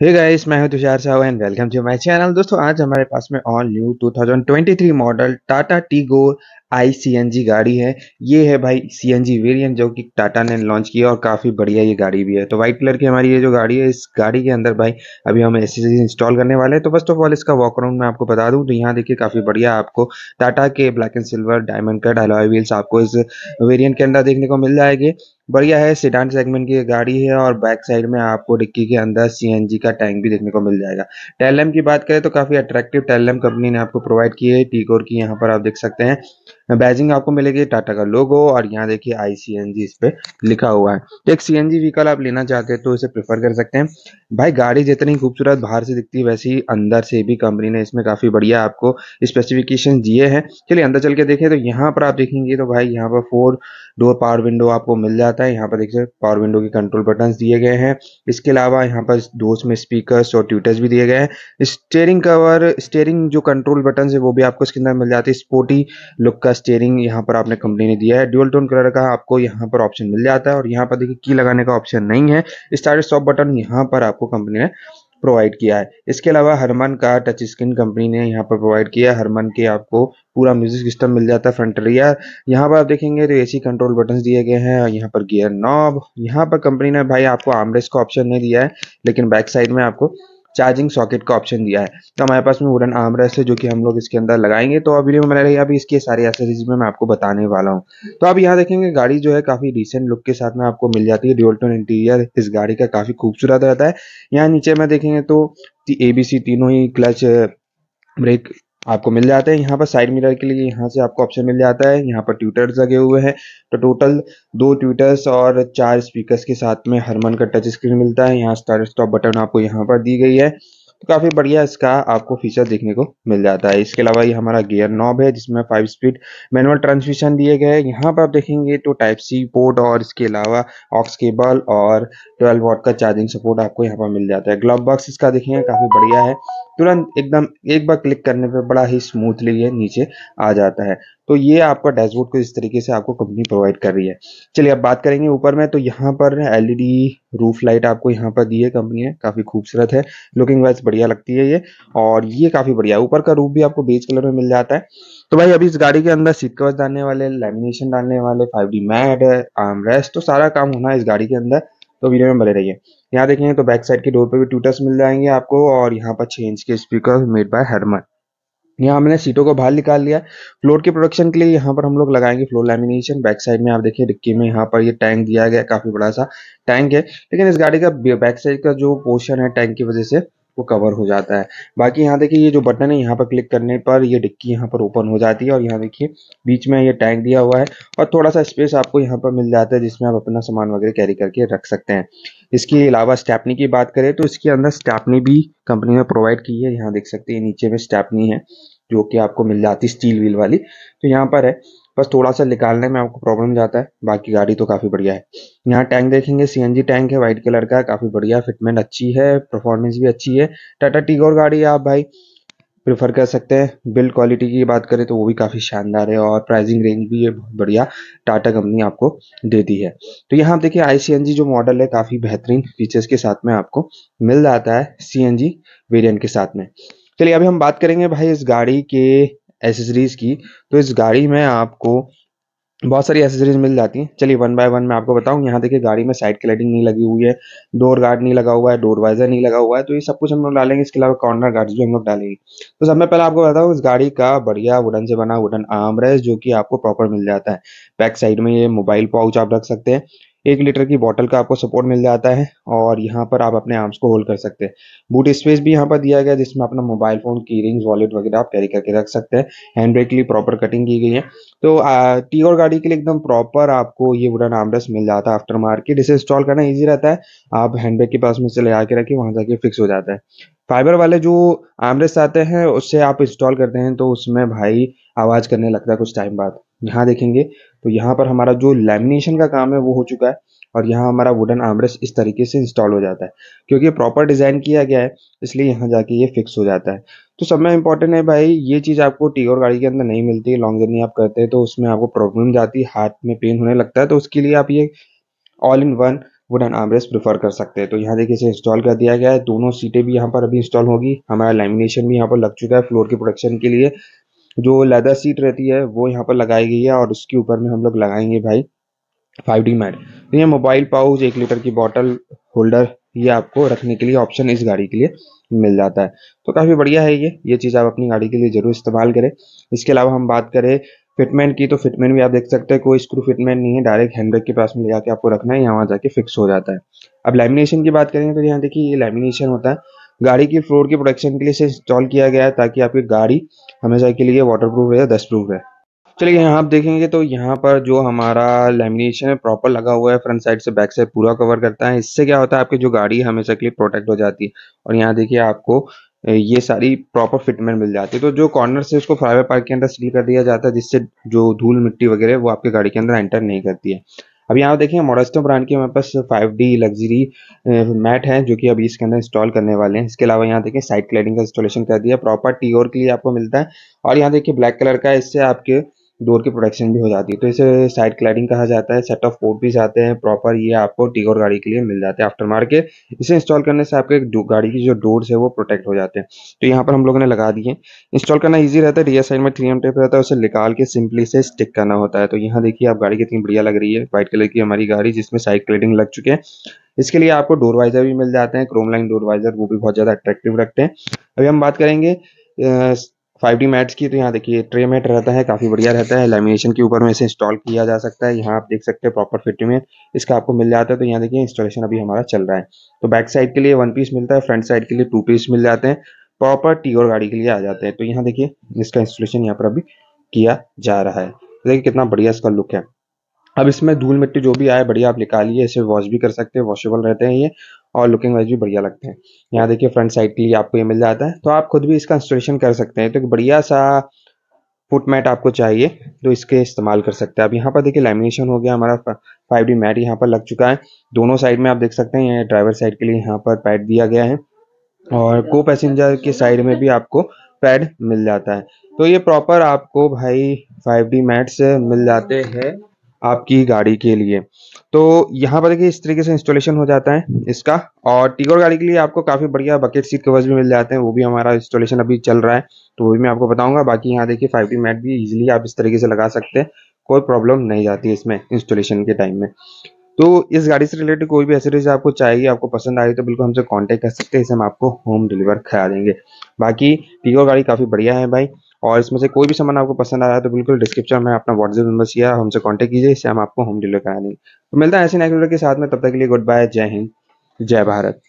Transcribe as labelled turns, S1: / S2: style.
S1: हे guys मैं हूं Tushar Sahu and welcome to my channel दोस्तों आज हमारे पास में all new 2023 model Tata Tiago I C गाड़ी है ये है भाई सी एन वेरियंट जो कि टाटा ने लॉन्च किया और काफ़ी बढ़िया ये गाड़ी भी है तो वाइट कलर की हमारी ये जो गाड़ी है इस गाड़ी के अंदर भाई अभी हम एस इंस्टॉल करने वाले हैं तो फर्स्ट ऑफ ऑल इसका वॉक राउंड मैं आपको बता दूँ तो यहाँ देखिए काफ़ी बढ़िया आपको टाटा के black and silver diamond cut alloy wheels आपको इस वेरियंट के अंदर देखने को मिल जाएगी बढ़िया है सीडान सेगमेंट की गाड़ी है और बैक साइड में आपको डिक्की के अंदर सी का टैंक भी देखने को मिल जाएगा टेलम की बात करें तो काफ़ी अट्रैक्टिव टेलम कंपनी ने आपको प्रोवाइड की है टीकोर की यहाँ पर आप देख सकते हैं बैजिंग आपको मिलेगी टाटा का लोगो और यहाँ देखिए आई सी एन जी इस पे लिखा हुआ है तो एक सी एन जी व्हीकल आप लेना चाहते हैं तो इसे प्रेफर कर सकते हैं भाई गाड़ी जितनी खूबसूरत बाहर से दिखती है वैसे अंदर से भी कंपनी ने इसमें काफ़ी बढ़िया आपको स्पेसिफिकेशन दिए हैं चलिए अंदर चल के देखें तो यहाँ पर आप देखेंगे तो भाई यहाँ पर फोर डोर पावर विंडो आपको मिल जाता है यहाँ पर देखिए पावर विंडो के कंट्रोल बटन दिए गए हैं इसके अलावा यहाँ पर दोस्त में स्पीकर और ट्यूटर्स भी दिए गए हैं स्टेयरिंग कवर स्टेयरिंग जो कंट्रोल बटन है वो भी आपको इसके अंदर मिल जाती है स्पोर्टी लुक का का स्टेयरिंग यहाँ पर आपने कंपनी ने दिया है ड्यूल टोन कलर का आपको यहाँ पर ऑप्शन मिल जाता है और यहाँ पर देखिए की लगाने का ऑप्शन नहीं है स्टार्ट स्टॉप बटन यहाँ पर आपको कंपनी ने प्रोवाइड किया है इसके अलावा हरमन का टच स्क्रीन कंपनी ने यहाँ पर प्रोवाइड किया है हरमन के आपको पूरा म्यूजिक सिस्टम मिल जाता है फ्रंट रियर यहाँ पर आप देखेंगे तो एसी कंट्रोल बटन दिए गए हैं और यहाँ पर गियर नॉब यहाँ पर कंपनी ने भाई आपको आमरेस का ऑप्शन नहीं दिया है लेकिन बैक साइड में आपको चार्जिंग सॉकेट का ऑप्शन दिया है तो हमारे पास में वुडन आर्म रेस्ट है जो कि हम लोग इसके अंदर लगाएंगे तो अभी मैं अभी इसके सारे एसेसरीज में मैं आपको बताने वाला हूँ तो आप यहाँ देखेंगे गाड़ी जो है काफी रिसेंट लुक के साथ में आपको मिल जाती है ड्यूल्टन इंटीरियर इस गाड़ी का काफी खूबसूरत रहता है यहाँ नीचे में देखेंगे तो एबीसी तीनों ही क्लच ब्रेक आपको मिल जाते हैं यहाँ पर साइड मिरर के लिए यहाँ से आपको ऑप्शन मिल जाता है यहाँ पर ट्विटर्स लगे हुए हैं तो टोटल दो ट्विटर्स और चार स्पीकर्स के साथ में हरमन का टच स्क्रीन मिलता है यहाँ स्टार्ट स्टॉप बटन आपको यहाँ पर दी गई है तो काफ़ी बढ़िया इसका आपको फीचर देखने को मिल जाता है इसके अलावा ये हमारा गियर नॉब है जिसमें फाइव स्पीड मैनुअल ट्रांसमिशन दिए गए हैं यहाँ पर आप देखेंगे तो टाइप सी पोर्ट और इसके अलावा ऑक्स केबल और ट्वेल्व वॉट का चार्जिंग सपोर्ट आपको यहाँ पर मिल जाता है ग्लोब बॉक्स इसका देखेंगे काफ़ी बढ़िया है तुरंत एकदम एक बार क्लिक करने पे बड़ा ही स्मूथली ये नीचे आ जाता है तो ये आपका डैशबोर्ड को इस तरीके से आपको कंपनी प्रोवाइड कर रही है चलिए अब बात करेंगे ऊपर में तो यहाँ पर एलईडी रूफ लाइट आपको यहाँ पर दी है कंपनी ने काफ़ी खूबसूरत है लुकिंग वाइज बढ़िया लगती है ये और ये काफ़ी बढ़िया ऊपर का रूफ भी आपको बेच कलर में मिल जाता है तो भाई अभी इस गाड़ी के अंदर सीट कवर्स डालने वाले लेमिनेशन डालने वाले फाइव डी मैट है आर्म रेस्ट तो सारा काम होना है इस गाड़ी के अंदर तो वीडियो में बने रहिए यहाँ देखेंगे तो बैक साइड की डोर पर भी ट्यूटर्स मिल जाएंगे आपको और यहाँ पर छः इंच के स्पीकर मेड बाय हरमन यहाँ हमने सीटों को बाहर निकाल लिया फ्लोर के प्रोडक्शन के लिए यहाँ पर हम लोग लगाएंगे फ्लोर लेमिनेशन बैक साइड में आप देखिए डिक्की में यहाँ पर ये टैंक दिया गया काफी बड़ा सा टैंक है लेकिन इस गाड़ी का बैक साइड का जो पोर्शन है टैंक की वजह से वो कवर हो जाता है बाकी यहाँ देखिए ये जो बटन है यहाँ पर क्लिक करने पर ये डिक्की यहाँ पर ओपन हो जाती है और यहाँ देखिए बीच में ये टैंक दिया हुआ है और थोड़ा सा स्पेस आपको यहाँ पर मिल जाता है जिसमें आप अपना सामान वगैरह कैरी करके रख सकते हैं इसके अलावा स्टैपनी की बात करें तो इसके अंदर स्टैपनी भी कंपनी ने प्रोवाइड की है यहाँ देख सकते हैं नीचे में स्टैपनी है जो कि आपको मिल जाती स्टील व्हील वाली तो यहाँ पर है बस थोड़ा सा निकालने में आपको प्रॉब्लम जाता है बाकी गाड़ी तो काफ़ी बढ़िया है यहाँ टैंक देखेंगे सीएनजी टैंक है व्हाइट कलर का काफ़ी बढ़िया फिटमेंट अच्छी है परफॉर्मेंस भी अच्छी है टाटा टीगोर गाड़ी है आप भाई प्रेफर कर सकते हैं बिल्ड क्वालिटी की बात करें तो वो भी काफ़ी शानदार है और प्राइसिंग रेंज भी ये बहुत बढ़िया टाटा कंपनी आपको देती है तो यहाँ आप देखिए आई जो मॉडल है काफ़ी बेहतरीन फीचर्स के साथ में आपको मिल जाता है सी वेरिएंट के साथ में चलिए अभी हम बात करेंगे भाई इस गाड़ी के एसेसरीज की तो इस गाड़ी में आपको बहुत सारी एसेसरीज मिल जाती हैं चलिए वन बाय वन मैं आपको बताऊं यहाँ देखिए गाड़ी में साइड क्लाइडिंग नहीं लगी हुई है डोर गार्ड नहीं लगा हुआ है डोर वाइजर नहीं लगा हुआ है तो ये सब कुछ हम लोग डालेंगे इसके अलावा कॉर्नर गार्ड्स भी हम लोग डालेंगे तो सब मैं पहले आपको बताऊँ इस गाड़ी का बढ़िया वुडन से बना वुडन आर्म रेस जो कि आपको प्रॉपर मिल जाता है बैक साइड में ये मोबाइल पाउच आप रख सकते हैं एक लीटर की बॉटल का आपको सपोर्ट मिल जाता है और यहाँ पर आप अपने आर्म्स को होल्ड कर सकते हैं बूट स्पेस भी यहाँ पर दिया गया जिसमें अपना मोबाइल फोन की रिंग्स वॉलेट वगैरह आप कैरी करके रख सकते हैं हैंड ब्रेक के लिए प्रॉपर कटिंग की गई है तो टी और गाड़ी के लिए एकदम प्रॉपर आपको ये वुडन आर्मरेस्ट मिल जाता है आफ्टर मार्केट इसे इंस्टॉल करना ईजी रहता है आप हैंड ब्रेक के पास में चले आके रखिए वहाँ जाके फिक्स हो जाता है फाइबर वाले जो आमरेस्ट आते हैं उससे आप इंस्टॉल करते हैं तो उसमें भाई आवाज़ करने लगता है कुछ टाइम बाद यहाँ देखेंगे तो यहाँ पर हमारा जो लैमिनेशन का काम है वो हो चुका है और यहाँ हमारा वुडन आमरेस इस तरीके से इंस्टॉल हो जाता है क्योंकि प्रॉपर डिज़ाइन किया गया है इसलिए यहाँ जाके ये फिक्स हो जाता है तो सब में इंपॉर्टेंट है भाई ये चीज़ आपको टी और गाड़ी के अंदर नहीं मिलती है लॉन्ग जर्नी आप करते हैं तो उसमें आपको प्रॉब्लम जाती है हाथ में पेन होने लगता है तो उसके लिए आप ये all in one wooden armrest prefer कर सकते हैं तो यहाँ देखिए इसे इंस्टॉल कर दिया गया है दोनों सीटें भी यहाँ पर अभी इंस्टॉल होगी हमारा लेमिनेशन भी यहाँ पर लग चुका है फ्लोर के प्रोडक्शन के लिए जो लेदर सीट रहती है वो यहाँ पर लगाई गई है और उसके ऊपर में हम लोग लगाएंगे भाई फाइव डी मैट तो ये मोबाइल पाउच एक लीटर की बॉटल होल्डर ये आपको रखने के लिए ऑप्शन इस गाड़ी के लिए मिल जाता है तो काफ़ी बढ़िया है ये ये चीज़ आप अपनी गाड़ी के लिए ज़रूर इस्तेमाल करें इसके अलावा हम बात करें फिटमेंट की तो फिटमेंट भी आप देख सकते हैं कोई स्क्रू फिटमेंट नहीं है डायरेक्ट हैंडब्रेक के पास में ले जाके आपको रखना है यहाँ वहाँ जाके फिक्स हो जाता है अब लैमिनेशन की बात करेंगे तो यहाँ देखिए ये लैमिनेशन होता है गाड़ी की फ्लोर की प्रोटेक्शन के लिए इसे इंस्टॉल किया गया है ताकि आपकी गाड़ी हमेशा के लिए वाटर प्रूफ है डस्ट प्रूफ है चलिए यहाँ आप देखेंगे तो यहाँ पर जो हमारा लेमिनेशन है प्रॉपर लगा हुआ है फ्रंट साइड से बैक साइड पूरा कवर करता है इससे क्या होता है आपकी जो गाड़ी है हमेशा के लिए प्रोटेक्ट हो जाती है और यहाँ देखिए आपको ये सारी प्रॉपर फिटमेंट मिल जाती है तो जो कॉर्नर से उसको फ्लाईवे पार्क के अंदर सील कर दिया जाता है जिससे जो धूल मिट्टी वगैरह वो आपकी गाड़ी के अंदर एंटर नहीं करती है अब यहाँ देखिए मोडस्टो ब्रांड के हमारे पास 5D लग्जरी मैट है जो कि अभी इसके अंदर इंस्टॉल करने वाले हैं इसके अलावा यहाँ देखें साइड क्लाइडिंग का इंस्टॉलेशन कर दिया प्रॉपर टी के लिए आपको मिलता है और यहाँ देखिए ब्लैक कलर का इससे आपके डोर की प्रोटेक्शन भी हो जाती है तो इसे साइड क्लाइडिंग कहा जाता है सेट ऑफ कोड भी जाते हैं प्रॉपर ये आपको टिगोर गाड़ी के लिए मिल जाते हैं आफ्टर मार्केट इसे इंस्टॉल करने से आपके गाड़ी की जो डोर्स है वो प्रोटेक्ट हो जाते हैं तो यहाँ पर हम लोगों ने लगा दिए इंस्टॉल करना ईजी रहता है डी साइड में थ्री एम टेप रहता है उसे निकाल के सिंपली से स्टिक करना होता है तो यहाँ देखिए आप गाड़ी कितनी बढ़िया लग रही है व्हाइट कलर की हमारी गाड़ी जिसमें साइड क्लाइडिंग लग चुके हैं इसके लिए आपको डोर वाइजर भी मिल जाते हैं क्रोम लाइन डोर वाइजर वो भी बहुत ज़्यादा अट्रैक्टिव रखते हैं अभी हम बात करेंगे फाइव डी मैट्स की तो यहाँ देखिए ट्रे मैट रहता है काफ़ी बढ़िया रहता है लेमिनेशन के ऊपर में इसे इंस्टॉल किया जा सकता है यहाँ आप देख सकते हैं प्रॉपर फिटिंग में इसका आपको मिल जाता है तो यहाँ देखिए इंस्टॉलेशन अभी हमारा चल रहा है तो बैक साइड के लिए वन पीस मिलता है फ्रंट साइड के लिए टू पीस मिल जाते हैं प्रॉपर टीगोर गाड़ी के लिए आ जाते हैं तो यहाँ देखिए इसका इंस्टॉलेशन यहाँ पर अभी किया जा रहा है तो देखिए कितना बढ़िया इसका लुक है अब इसमें धूल मिट्टी जो भी आए बढ़िया आप निकालिए इसे वॉश भी कर सकते हैं वॉशेबल रहते हैं ये और लुकिंग वाइज भी बढ़िया लगते हैं यहाँ देखिए फ्रंट साइड के लिए आपको ये मिल जाता है तो आप खुद भी इसका इंस्टॉलेशन कर सकते हैं तो बढ़िया सा फुट मैट आपको चाहिए तो इसके इस्तेमाल कर सकते हैं अब यहाँ पर देखिए लेमिनेशन हो गया हमारा फाइव डी मैट यहाँ पर लग चुका है दोनों साइड में आप देख सकते हैं ये ड्राइवर साइड के लिए यहाँ पर पैड दिया गया है और को पैसेंजर के साइड में भी आपको पैड मिल जाता है तो ये प्रॉपर आपको भाई फाइव डी मैट्स मिल जाते हैं आपकी गाड़ी के लिए तो यहाँ पर देखिए इस तरीके से इंस्टॉलेशन हो जाता है इसका और टिकोर गाड़ी के लिए आपको काफ़ी बढ़िया बकेट सीट कवर्स भी मिल जाते हैं वो भी हमारा इंस्टॉलेशन अभी चल रहा है तो वो भी मैं आपको बताऊंगा बाकी यहाँ देखिए फाइव मैट भी इजिली आप इस तरीके से लगा सकते हैं कोई प्रॉब्लम नहीं जाती है इसमें इंस्टॉलेशन के टाइम में तो इस गाड़ी से रिलेटेड कोई भी एसेसरीज आपको चाहिए आपको पसंद आई तो बिल्कुल हमसे कांटेक्ट कर सकते हैं इसे हम आपको होम डिलीवर करा देंगे बाकी टीगो गाड़ी काफ़ी बढ़िया है भाई और इसमें से कोई भी सामान आपको पसंद आया तो बिल्कुल डिस्क्रिप्शन में अपना व्हाट्सएप नंबर या हमसे कॉन्टेक्ट कीजिए इससे हम आपको होम डिलीवरी करा देंगे तो मिलता है ऐसे नेक्स्ट के साथ में तब तक के लिए गुड बाय जय हिंद जय भारत